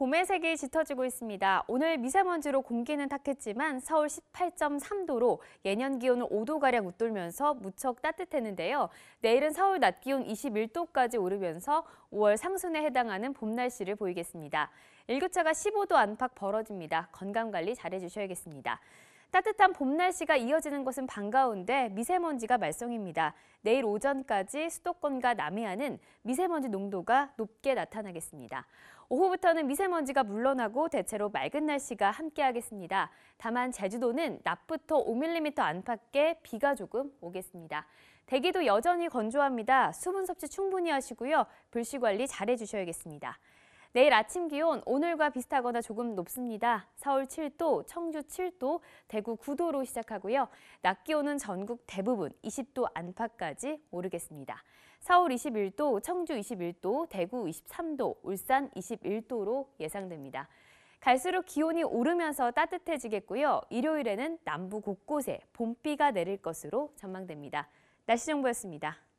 봄의 색이 짙어지고 있습니다. 오늘 미세먼지로 공기는 탁했지만 서울 18.3도로 예년 기온을 5도가량 웃돌면서 무척 따뜻했는데요. 내일은 서울 낮 기온 21도까지 오르면서 5월 상순에 해당하는 봄 날씨를 보이겠습니다. 일교차가 15도 안팎 벌어집니다. 건강관리 잘해주셔야겠습니다. 따뜻한 봄 날씨가 이어지는 것은 반가운데 미세먼지가 말썽입니다. 내일 오전까지 수도권과 남해안은 미세먼지 농도가 높게 나타나겠습니다. 오후부터는 미세먼지가 물러나고 대체로 맑은 날씨가 함께하겠습니다. 다만 제주도는 낮부터 5mm 안팎의 비가 조금 오겠습니다. 대기도 여전히 건조합니다. 수분 섭취 충분히 하시고요. 불씨 관리 잘해주셔야겠습니다. 내일 아침 기온 오늘과 비슷하거나 조금 높습니다. 서울 7도, 청주 7도, 대구 9도로 시작하고요. 낮 기온은 전국 대부분 20도 안팎까지 오르겠습니다. 서울 21도, 청주 21도, 대구 23도, 울산 21도로 예상됩니다. 갈수록 기온이 오르면서 따뜻해지겠고요. 일요일에는 남부 곳곳에 봄비가 내릴 것으로 전망됩니다. 날씨 정보였습니다.